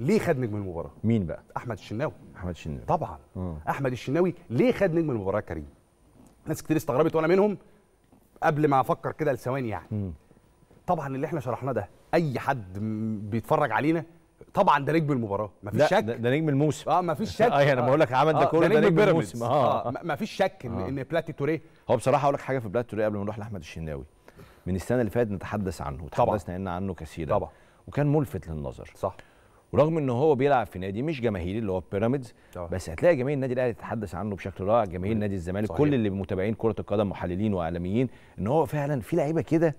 ليه خد نجم المباراه مين بقى احمد الشناوي احمد الشناوي طبعا مم. آه. احمد الشناوي ليه خد نجم المباراه يا كريم ناس كتير استغربت وانا منهم قبل ما افكر كده لثواني يعني مم. طبعا اللي احنا شرحناه ده اي حد بيتفرج علينا طبعا ده نجم المباراه مفيش شك ده, ده نجم الموسم اه مفيش شك اه يعني انا بقول لك عمل ده آه، كله ده نجم الموسم اه, آه مفيش شك ان, آه. إن بلاتي توريه هو بصراحه اقول لك حاجه في بلاتي توريه قبل ما نروح لاحمد الشناوي من السنه اللي فاتت نتحدث عنه وتحدثنا عنه كثيرا طبعا وكان ملفت للنظر صح ورغم ان هو بيلعب في نادي مش جماهيري اللي هو بيراميدز بس هتلاقي جماهير النادي الاهلي تتحدث عنه بشكل رائع جماهير طيب. نادي الزمالك كل اللي متابعين كره القدم محللين واعلاميين ان هو فعلا في لعيبه كده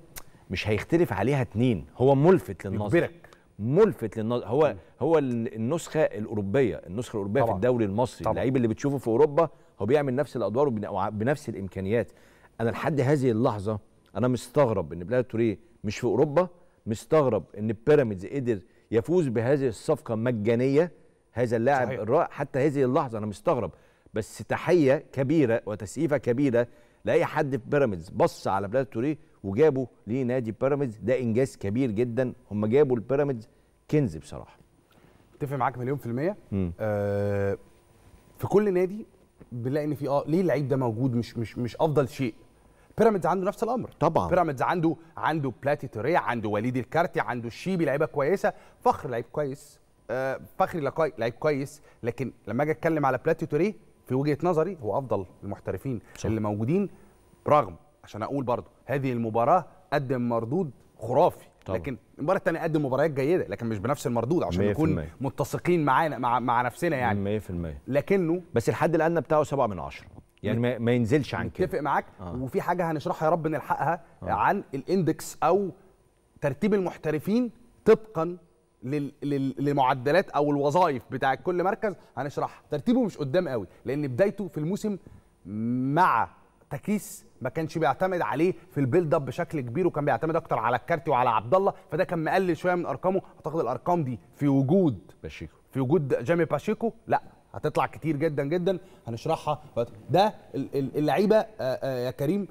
مش هيختلف عليها اتنين هو ملفت للنظر ملفت للنظر هو هو النسخه الاوروبيه النسخه الاوروبيه طبعا. في الدوري المصري اللعيب اللي بتشوفه في اوروبا هو بيعمل نفس الادوار وبنفس الامكانيات انا لحد هذه اللحظه انا مستغرب ان بلاد توريه مش في اوروبا مستغرب ان بيراميدز قدر يفوز بهذه الصفقه مجانيه هذا اللاعب الرائع حتى هذه اللحظه انا مستغرب بس تحيه كبيره وتسقيفه كبيره لاي حد في بيراميدز بص على بلاد توريه وجابه لنادي بيراميدز ده انجاز كبير جدا هم جابوا البيراميدز كنز بصراحه اتفق معاك مليون في الميه آه في كل نادي بنلاقي ان في اه ليه اللعيب ده موجود مش مش مش افضل شيء بيراميدز عنده نفس الامر طبعا بيراميدز عنده عنده بلاتي توريه عنده وليد الكارتي عنده الشيبي لعيبه كويسه فخر لعيب كويس آه فخري لعيب كويس لكن لما اجي اتكلم على بلاتي توريه في وجهه نظري هو افضل المحترفين صح. اللي موجودين برغم عشان اقول برضه هذه المباراه قدم مردود خرافي طبعا. لكن المباراه الثانيه قدم مباريات جيده لكن مش بنفس المردود عشان نكون متسقين معانا مع, مع نفسنا يعني 100% لكنه بس الحد الادنى بتاعه 7 من 10 يعني ما, ما ينزلش عن كده متفق معاك آه. وفي حاجه هنشرحها يا رب نلحقها آه. عن الاندكس او ترتيب المحترفين طبقا للمعدلات او الوظائف بتاع كل مركز هنشرحها ترتيبه مش قدام قوي لان بدايته في الموسم مع تكيس ما كانش بيعتمد عليه في البيلد اب بشكل كبير وكان بيعتمد اكتر على الكارتي وعلى عبد الله فده كان مقلل شويه من ارقامه اعتقد الارقام دي في وجود باشيكو في وجود جامي باشيكو لا هتطلع كتير جدا جدا هنشرحها ده اللعيبه آه، آه، يا كريم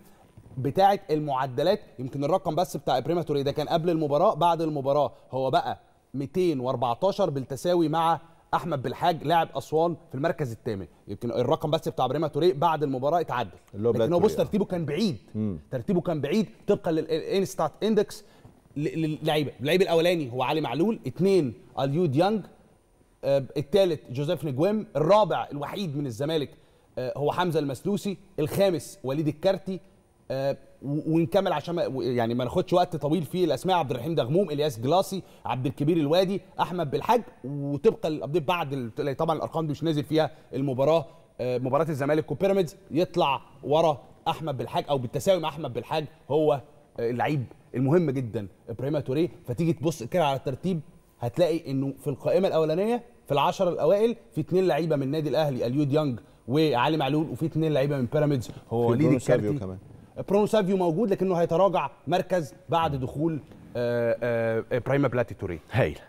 بتاعه المعدلات يمكن الرقم بس بتاع بريماتوري ده كان قبل المباراه بعد المباراه هو بقى 214 بالتساوي مع احمد بالحاج لاعب اسوان في المركز الثامن يمكن الرقم بس بتاع بريما توريه بعد المباراه اتعدل لكن هو بص ترتيبه كان بعيد مم. ترتيبه كان بعيد طبقا للانستات اندكس للعيبه اللعيب الاولاني هو علي معلول اثنين اليو ديانج آه، الثالث جوزيف نجويم الرابع الوحيد من الزمالك آه، هو حمزه المسلوسي الخامس وليد الكارتي آه، ونكمل عشان يعني ما ناخدش وقت طويل في الاسماء عبد الرحيم دغموم الياس جلاسي عبد الكبير الوادي احمد بالحاج وطبقا للابديت بعد طبعا الارقام دي مش نازل فيها المباراه مباراه الزمالك وبيراميدز يطلع ورا احمد بالحاج او بالتساوي مع احمد بالحاج هو اللعيب المهم جدا ابراهيم توريه فتيجي تبص كده على الترتيب هتلاقي انه في القائمه الاولانيه في العشرة الاوائل في اثنين لعيبه من النادي الاهلي اليود يانج وعلي معلول وفي اثنين لعيبه من بيراميدز هو وليد الكارتي كمان برونو سافيو موجود لكنه هيتراجع مركز بعد دخول آه، آه، برايما بلاتي توريه هايل